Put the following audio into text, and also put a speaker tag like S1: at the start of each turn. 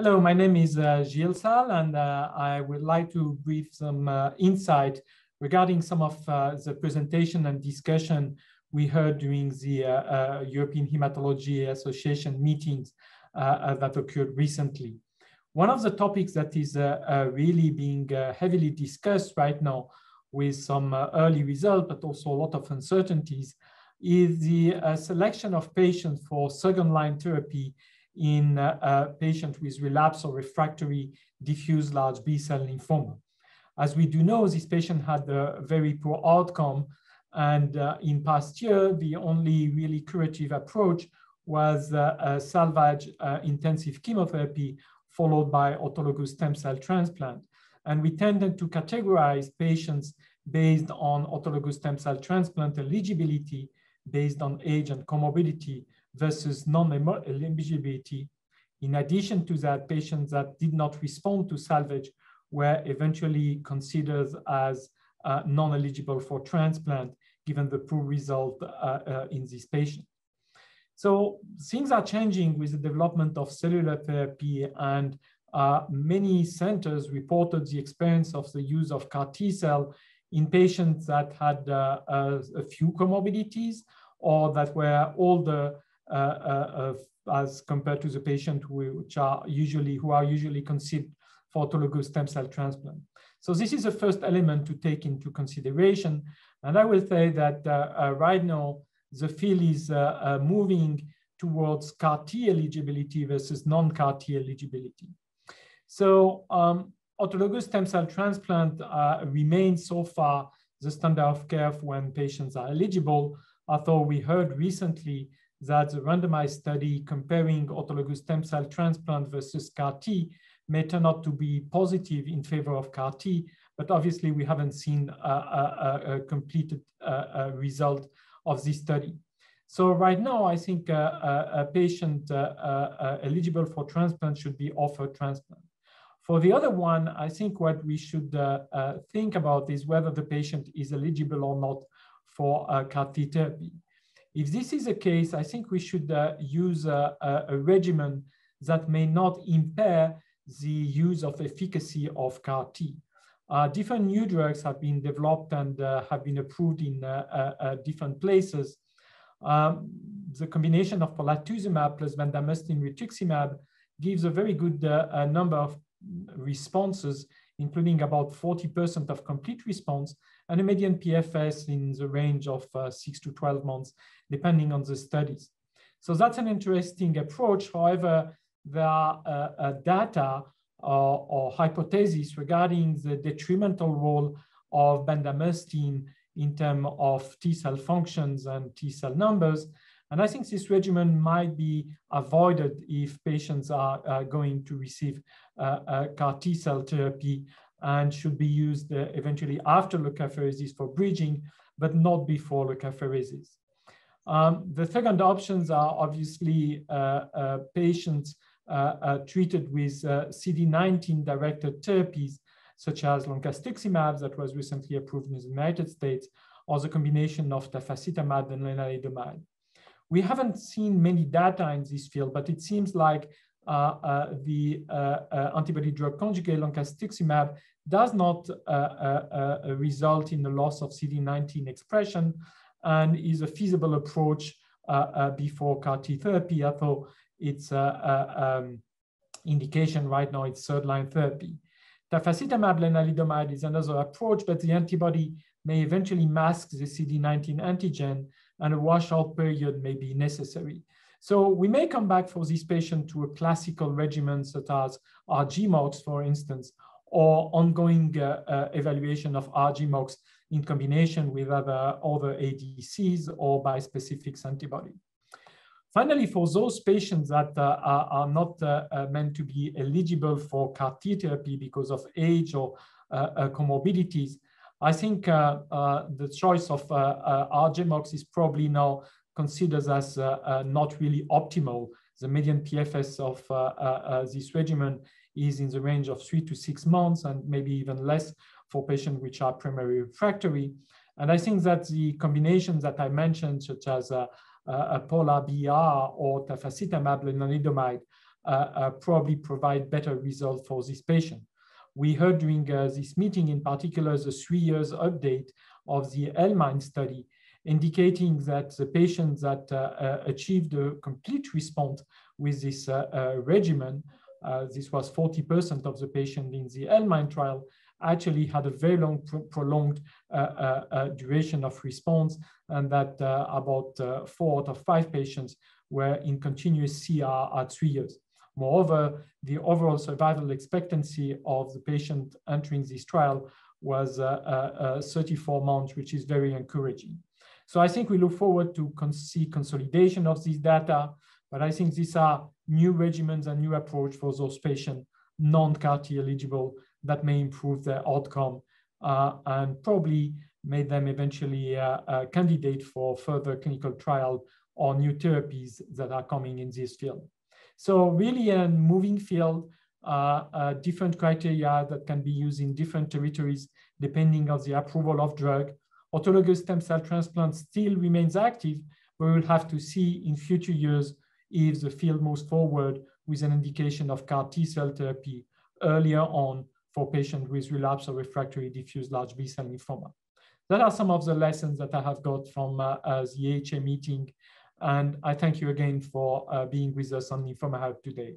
S1: Hello, my name is uh, Gilles Sal, and uh, I would like to brief some uh, insight regarding some of uh, the presentation and discussion we heard during the uh, uh, European Hematology Association meetings that occurred recently. One of the topics that is really being heavily discussed right now with some early results, but also a lot of uncertainties, is the selection of patients for second line therapy in a patient with relapse or refractory diffuse large B-cell lymphoma. As we do know, this patient had a very poor outcome, and uh, in past year, the only really curative approach was uh, salvage uh, intensive chemotherapy followed by autologous stem cell transplant. And we tended to categorize patients based on autologous stem cell transplant eligibility based on age and comorbidity versus non-eligibility. In addition to that, patients that did not respond to salvage were eventually considered as uh, non-eligible for transplant, given the poor result uh, uh, in this patient. So things are changing with the development of cellular therapy and uh, many centers reported the experience of the use of CAR T cell in patients that had uh, a, uh, a, few comorbidities or that were older uh, uh, uh, as compared to the patient who, which are usually who are usually conceived for autologous stem cell transplant. So this is the first element to take into consideration. And I will say that right now the field is moving towards CAR T eligibility versus non-CAR T eligibility. So um, autologous stem cell transplant uh, remains so far the standard of care when patients are eligible, although we heard recently that the randomized study comparing autologous stem cell transplant versus CAR-T may turn out to be positive in favor of CAR-T, but obviously we haven't seen a, a, a completed a, uh, uh, result of this study. So right now, I think uh, a, patient eligible for transplant should be offered transplant. For the other one, I think what we should think about is whether the patient is eligible or not for CAR-T therapy. If this is the case, I think we should uh, use a, a, a, regimen that may not impair the use of efficacy of CAR T. Uh, different new drugs have been developed and uh, have been approved in uh, uh, uh, different places. Um, the combination of polatuzumab plus bendamustine rituximab gives a very good number of responses including about 40% of complete response and a median PFS in the range of uh, six to 12 months, depending on the studies. So that's an interesting approach. However, there are uh, uh, data or, uh, or hypotheses regarding the detrimental role of bendamustine in terms of T cell functions and T cell numbers. And I think this regimen might be avoided if patients are uh, going to receive uh, uh CAR T cell therapy and should be used uh, eventually after leukapheresis for bridging, but not before leukapheresis. Um, the second options are obviously uh, patients treated with CD19 directed therapies, such as loncastuximab that was recently approved in the United States, or the combination of tafasitamab and lenalidomide. We haven't seen many data in this field, but it seems like uh, uh, the uh, antibody drug conjugate loncastuximab does not result in the loss of CD19 expression and is a feasible approach before CAR T therapy, although its um, indication right now it's third line therapy. Tafacitamab lenalidomide is another approach, but the antibody may eventually mask the CD19 antigen and a washout period may be necessary. So we may come back for this patient to a classical regimen such as RGMOX, for instance, or ongoing uh, uh, evaluation of RGMOX in combination with other, other ADCs or by specific antibody. Finally, for those patients that uh, are, are, not uh, uh, meant to be eligible for CAR T therapy because of age or uh, comorbidities, I think uh, uh, the choice of uh, RGMOX is probably now considered as not really optimal. The median PFS of this regimen is in the range of three to six months and maybe even less for patients which are primary refractory. And I think that the combinations that I mentioned, such as uh, uh, Polar BR or tafacitamab lenalidomide, uh, uh, probably provide better results for this patient we heard during uh, this meeting, in particular, the three years update of the L-MIND study, indicating that the patients that uh, uh, achieved a complete response with this uh, uh, regimen, this was 40% of the patients in the L-MIND trial, actually had a very long pro prolonged uh, uh, duration of response and that uh, about four out of five patients were in continuous CR at three years. Moreover, the overall survival expectancy of the patient entering this trial was uh, uh, uh, 34 months, which is very encouraging. So I think we look forward to con see consolidation of this data, but I think these are new regimens and new approach for those patients non-CAR T eligible that may improve their outcome uh, and probably made them eventually uh, a candidate for further clinical trial or new therapies that are coming in this field. So really a moving field, uh, uh, different criteria that can be used in different territories depending on the approval of drug. Autologous stem cell transplant still remains active. We will have to see in future years if the field moves forward with an indication of CAR T cell therapy earlier on for patients with relapse or refractory diffuse large B cell lymphoma. That are some of the lessons that I have got from uh, uh, the EHA meeting and I thank you again for uh, being with us on Informa Hub today.